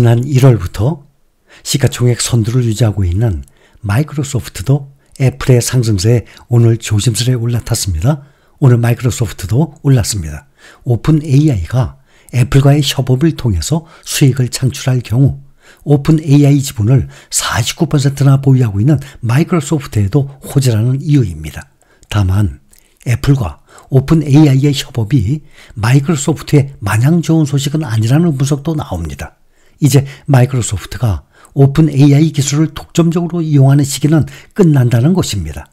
지난 1월부터 시가총액 선두를 유지하고 있는 마이크로소프트도 애플의 상승세에 오늘 조심스레 올라탔습니다. 오늘 마이크로소프트도 올랐습니다. 오픈 AI가 애플과의 협업을 통해서 수익을 창출할 경우 오픈 AI 지분을 49%나 보유하고 있는 마이크로소프트에도 호재라는 이유입니다. 다만 애플과 오픈 AI의 협업이 마이크로소프트의 마냥 좋은 소식은 아니라는 분석도 나옵니다. 이제 마이크로소프트가 오픈 AI 기술을 독점적으로 이용하는 시기는 끝난다는 것입니다.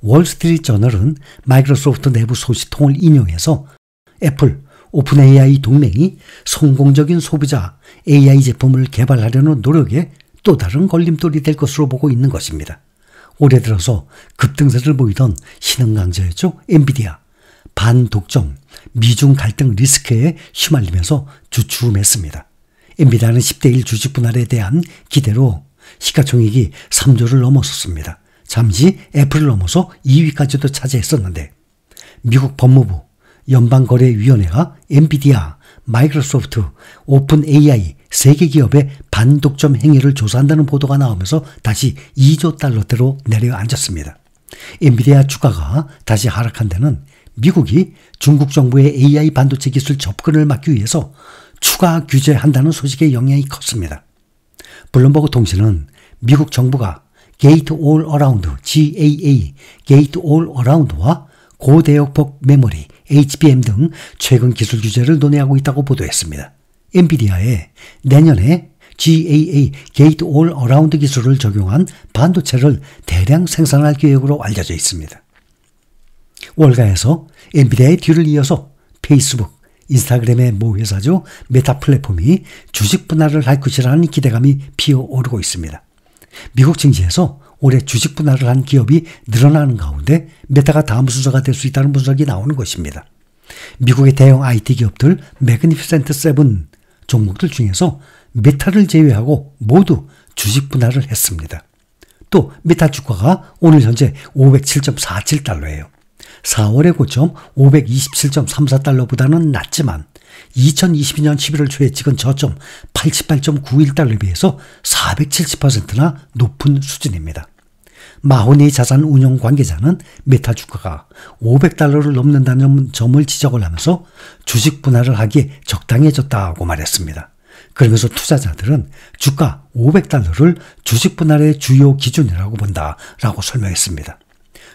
월스트리트 저널은 마이크로소프트 내부 소식통을 인용해서 애플, 오픈 AI 동맹이 성공적인 소비자 AI 제품을 개발하려는 노력에 또 다른 걸림돌이 될 것으로 보고 있는 것입니다. 올해 들어서 급등세를 보이던 신흥 강자였죠. 엔비디아. 반독점, 미중 갈등 리스크에 휘말리면서 주춤했습니다. 미라는 10대1 주식 분할에 대한 기대로 시가총액이 3조를 넘어섰습니다. 잠시 애플을 넘어서 2위까지도 차지했었는데 미국 법무부 연방거래위원회가 엔비디아, 마이크로소프트, 오픈 AI 세계 기업의 반독점 행위를 조사한다는 보도가 나오면서 다시 2조 달러대로 내려앉았습니다. 엔비디아 주가가 다시 하락한 데는 미국이 중국 정부의 AI 반도체 기술 접근을 막기 위해서 추가 규제한다는 소식의 영향이 컸습니다. 블룸버그 통신은 미국 정부가 게이트 올 어라운드 GAA, 게이트 올 어라운드와 고대역폭 메모리 HBM 등 최근 기술 규제를 논의하고 있다고 보도했습니다. 엔비디아에 내년에 GAA 게이트 올 어라운드 기술을 적용한 반도체를 대량 생산할 계획으로 알려져 있습니다. 월가에서 엔비디아의 뒤를 이어서 페이스북, 인스타그램의 모 회사죠. 메타 플랫폼이 주식 분할을 할 것이라는 기대감이 피어오르고 있습니다. 미국 증시에서 올해 주식 분할을 한 기업이 늘어나는 가운데 메타가 다음 순서가 될 수 있다는 분석이 나오는 것입니다. 미국의 대형 IT 기업들 매그니피센트 세븐 종목들 중에서 메타를 제외하고 모두 주식 분할을 했습니다. 또 메타 주가가 오늘 현재 507.47달러예요. 4월의 고점 527.34달러보다는 낮지만 2022년 11월 초에 찍은 저점 88.91달러에 비해서 470%나 높은 수준입니다. 마호니 자산 운용 관계자는 메타 주가가 500달러를 넘는다는 점을 지적을 하면서 주식 분할을 하기에 적당해졌다고 말했습니다. 그러면서 투자자들은 주가 500달러를 주식 분할의 주요 기준이라고 본다라고 설명했습니다.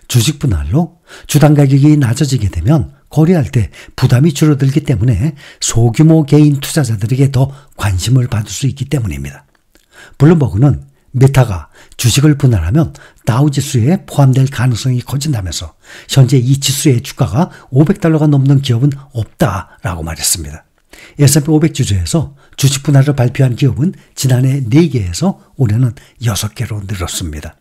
주식 분할로 주당 가격이 낮아지게 되면 거래할 때 부담이 줄어들기 때문에 소규모 개인 투자자들에게 더 관심을 받을 수 있기 때문입니다. 블룸버그는 메타가 주식을 분할하면 다우지수에 포함될 가능성이 커진다면서 현재 이 지수의 주가가 500달러가 넘는 기업은 없다라고 말했습니다. S&P 500 지수에서 주식 분할을 발표한 기업은 지난해 4개에서 올해는 6개로 늘었습니다.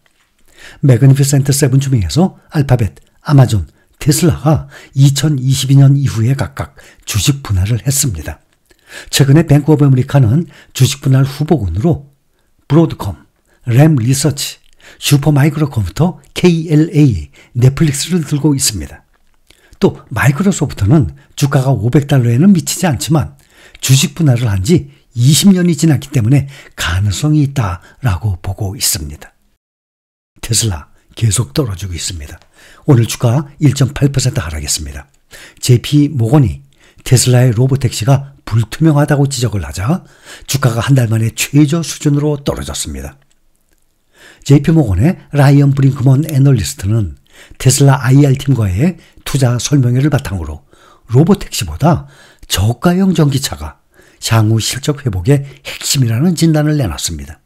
매그니피센트 세븐 중에서 알파벳, 아마존, 테슬라가 2022년 이후에 각각 주식 분할을 했습니다. 최근에 뱅크 오브 아메리카는 주식 분할 후보군으로 브로드컴, 램 리서치, 슈퍼마이크로 컴퓨터 KLA, 넷플릭스를 들고 있습니다. 또 마이크로소프트는 주가가 500달러에는 미치지 않지만 주식 분할을 한 지 20년이 지났기 때문에 가능성이 있다라고 보고 있습니다. 테슬라 계속 떨어지고 있습니다. 오늘 주가 1.8% 하락했습니다. JP 모건이 테슬라의 로보택시가 불투명하다고 지적을 하자 주가가 한 달 만에 최저 수준으로 떨어졌습니다. JP 모건의 라이언 브링크먼 애널리스트는 테슬라 IR팀과의 투자 설명회를 바탕으로 로보택시보다 저가형 전기차가 향후 실적 회복의 핵심이라는 진단을 내놨습니다.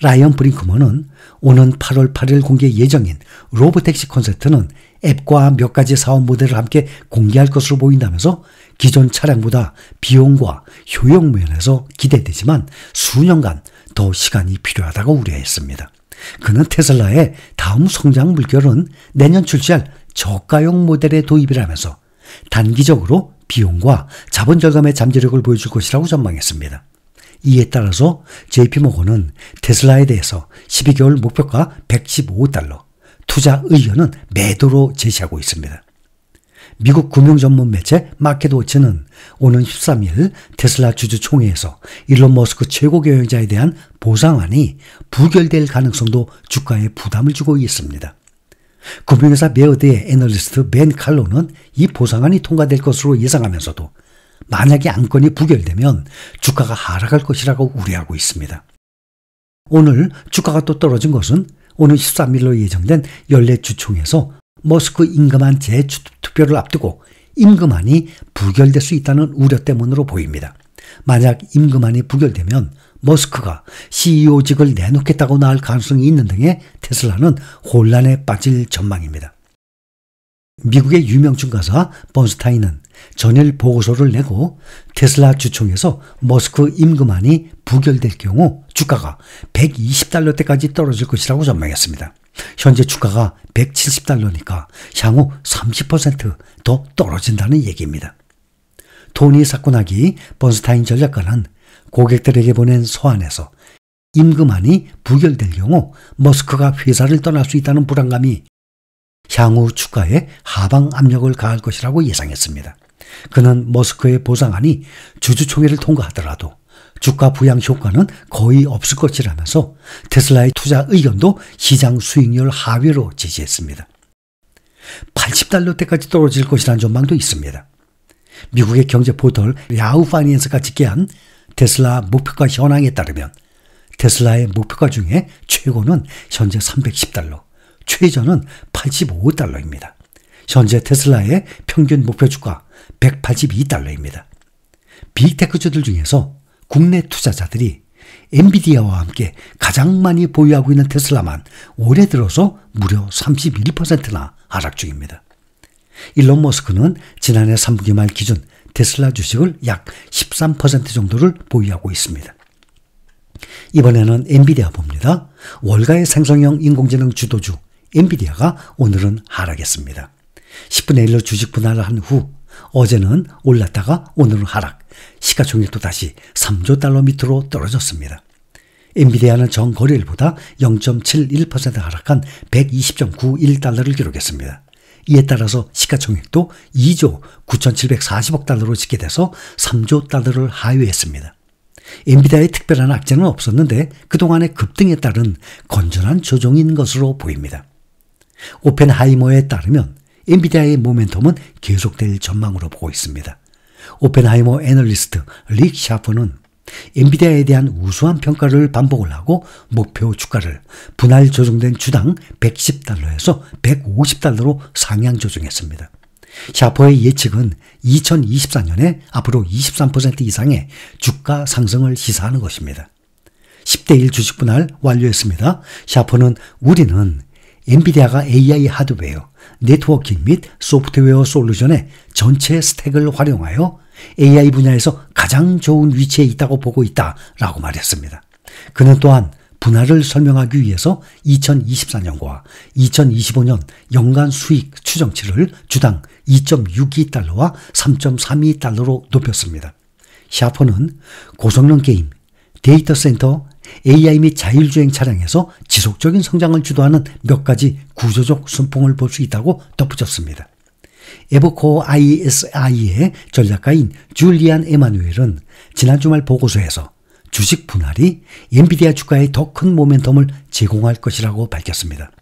라이언 브링크먼은 오는 8월 8일 공개 예정인 로보택시 콘셉트는 앱과 몇 가지 사업 모델을 함께 공개할 것으로 보인다면서 기존 차량보다 비용과 효용 면에서 기대되지만 수년간 더 시간이 필요하다고 우려했습니다. 그는 테슬라의 다음 성장 물결은 내년 출시할 저가형 모델의 도입이라면서 단기적으로 비용과 자본 절감의 잠재력을 보여줄 것이라고 전망했습니다. 이에 따라서 JP모건은 테슬라에 대해서 12개월 목표가 115달러, 투자 의견은 매도로 제시하고 있습니다. 미국 금융 전문 매체 마켓워치는 오는 13일 테슬라 주주총회에서 일론 머스크 최고 경영자에 대한 보상안이 부결될 가능성도 주가에 부담을 주고 있습니다. 금융회사 메어드의 애널리스트 벤 칼로는 이 보상안이 통과될 것으로 예상하면서도 만약에 안건이 부결되면 주가가 하락할 것이라고 우려하고 있습니다. 오늘 주가가 또 떨어진 것은 오늘 13일로 예정된 연례 주총에서 머스크 임금안 재투표를 앞두고 임금안이 부결될 수 있다는 우려 때문으로 보입니다. 만약 임금안이 부결되면 머스크가 CEO직을 내놓겠다고 나올 가능성이 있는 등의 테슬라는 혼란에 빠질 전망입니다. 미국의 유명 증가사 번스타인은 전일 보고서를 내고 테슬라 주총에서 머스크 임금안이 부결될 경우 주가가 120달러대까지 떨어질 것이라고 전망했습니다. 현재 주가가 170달러니까 향후 30%더 떨어진다는 얘기입니다. 토니 사쿠나기 번스타인 전략가는 고객들에게 보낸 서한에서 임금안이 부결될 경우 머스크가 회사를 떠날 수 있다는 불안감이 향후 주가에 하방 압력을 가할 것이라고 예상했습니다. 그는 머스크의 보상안이 주주총회를 통과하더라도 주가 부양 효과는 거의 없을 것이라면서 테슬라의 투자 의견도 시장 수익률 하위로 제시했습니다. 80달러대까지 떨어질 것이라는 전망도 있습니다. 미국의 경제 포털 야후 파이낸스가 집계한 테슬라 목표가 현황에 따르면 테슬라의 목표가 중에 최고는 현재 310달러, 최저는 85달러입니다. 현재 테슬라의 평균 목표 주가 182달러입니다. 빅테크주들 중에서 국내 투자자들이 엔비디아와 함께 가장 많이 보유하고 있는 테슬라만 올해 들어서 무려 31%나 하락 중입니다. 일론 머스크는 지난해 3분기 말 기준 테슬라 주식을 약 13% 정도를 보유하고 있습니다. 이번에는 엔비디아 봅니다. 월가의 생성형 인공지능 주도주 엔비디아가 오늘은 하락했습니다. 10분의 1로 주식 분할을 한 후 어제는 올랐다가 오늘은 하락, 시가총액도 다시 3조 달러 밑으로 떨어졌습니다. 엔비디아는 전거래일보다 0.71% 하락한 120.91달러를 기록했습니다. 이에 따라서 시가총액도 2조 9,740억 달러로 집계돼서 3조 달러를 하회했습니다. 엔비디아의 특별한 악재는 없었는데 그동안의 급등에 따른 건전한 조정인 것으로 보입니다. 오펜하이머에 따르면 엔비디아의 모멘텀은 계속될 전망으로 보고 있습니다. 오펜하이머 애널리스트 릭 샤프는 엔비디아에 대한 우수한 평가를 반복을 하고 목표 주가를 분할 조정된 주당 110달러에서 150달러로 상향 조정했습니다. 샤퍼의 예측은 2024년에 앞으로 23% 이상의 주가 상승을 시사하는 것입니다. 10대1 주식 분할 완료했습니다. 샤퍼는 우리는 엔비디아가 AI 하드웨어, 네트워킹 및 소프트웨어 솔루션의 전체 스택을 활용하여 AI 분야에서 가장 좋은 위치에 있다고 보고 있다라고 말했습니다. 그는 또한 분할을 설명하기 위해서 2024년과 2025년 연간 수익 추정치를 주당 2.62달러와 3.32달러로 높였습니다. 샤퍼는 고성능 게임, 데이터 센터, AI 및 자율주행 차량에서 지속적인 성장을 주도하는 몇 가지 구조적 순풍을 볼 수 있다고 덧붙였습니다. 에버코 ISI의 전략가인 줄리안 에마누엘은 지난 주말 보고서에서 주식 분할이 엔비디아 주가에 더 큰 모멘텀을 제공할 것이라고 밝혔습니다.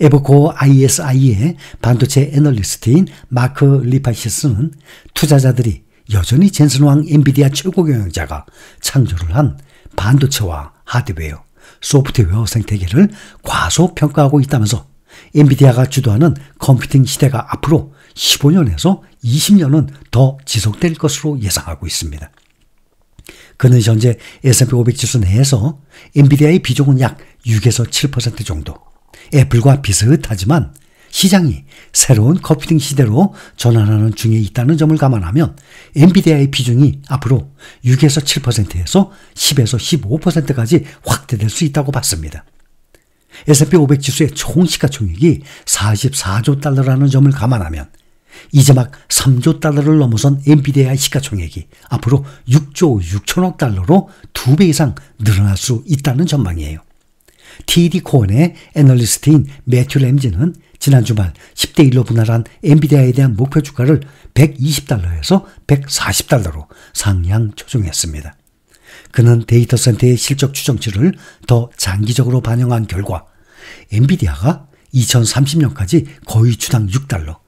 에버코 ISI의 반도체 애널리스트인 마크 리파시스는 투자자들이 여전히 젠슨 왕 엔비디아 최고 경영자가 창조를 한 반도체와 하드웨어, 소프트웨어 생태계를 과소평가하고 있다면서 엔비디아가 주도하는 컴퓨팅 시대가 앞으로 15년에서 20년은 더 지속될 것으로 예상하고 있습니다. 그는 현재 S&P 500 지수 내에서 엔비디아의 비중은 약 6에서 7% 정도, 애플과 비슷하지만 시장이 새로운 커피등 시대로 전환하는 중에 있다는 점을 감안하면 엔비디아의 비중이 앞으로 6에서 7%에서 10에서 15%까지 확대될 수 있다고 봤습니다. S&P 500 지수의 총 시가총액이 44조 달러라는 점을 감안하면 이제 막 3조 달러를 넘어선 엔비디아의 시가총액이 앞으로 6조 6천억 달러로 2배 이상 늘어날 수 있다는 전망이에요. TD 코언의 애널리스트인 매튜 램지는 지난 주말 10대 1로 분할한 엔비디아에 대한 목표 주가를 120달러에서 140달러로 상향 조정했습니다. 그는 데이터 센터의 실적 추정치를 더 장기적으로 반영한 결과 엔비디아가 2030년까지 거의 주당 6달러,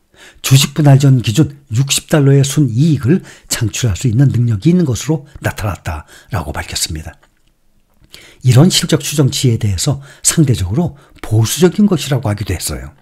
주식 분할 전 기준 60달러의 순이익을 창출할 수 있는 능력이 있는 것으로 나타났다라고 밝혔습니다. 이런 실적 추정치에 대해서 상대적으로 보수적인 것이라고 하기도 했어요.